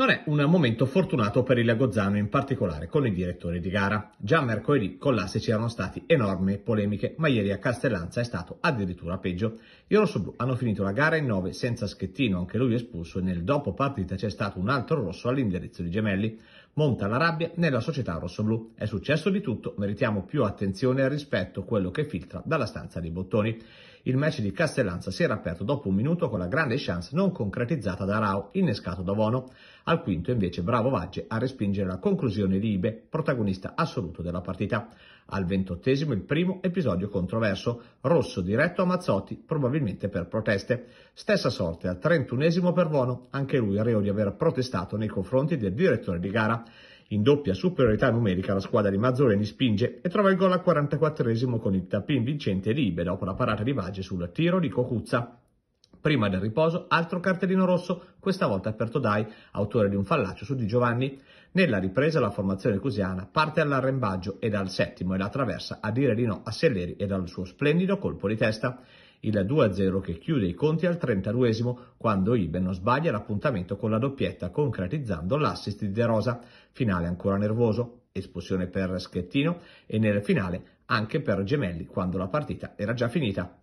Non è un momento fortunato per il Gozzano, in particolare con il direttore di gara. Già mercoledì con l'Asse c'erano state enormi polemiche, ma ieri a Castellanza è stato addirittura peggio. I rossoblù hanno finito la gara in 9 senza Schettino, anche lui espulso, e nel dopo partita c'è stato un altro rosso all'indirizzo di Gemelli. Monta la rabbia nella società rossoblù. È successo di tutto, meritiamo più attenzione rispetto a quello che filtra dalla stanza dei bottoni. Il match di Castellanza si era aperto dopo un minuto con la grande chance non concretizzata da Rao, innescato da Vono. Al quinto invece Bravo Vagge a respingere la conclusione di Ibe, protagonista assoluto della partita. Al ventottesimo il primo episodio controverso, rosso diretto a Mazzotti, probabilmente per proteste. Stessa sorte al trentunesimo per Vono, anche lui reo di aver protestato nei confronti del direttore di gara. In doppia superiorità numerica la squadra di Mazzoleni spinge e trova il gol al 44esimo con il tappin vincente Ribe dopo la parata di Vage sul tiro di Cocuzza. Prima del riposo, altro cartellino rosso, questa volta per Todai, autore di un fallacio su Di Giovanni. Nella ripresa la formazione cusiana parte all'arrembaggio e dal settimo e la traversa a dire di no a Selleri e dal suo splendido colpo di testa. Il 2-0 che chiude i conti al 32 quando Iben non sbaglia l'appuntamento con la doppietta concretizzando l'assist di De Rosa. Finale ancora nervoso, espulsione per Schettino e nel finale anche per Gemelli quando la partita era già finita.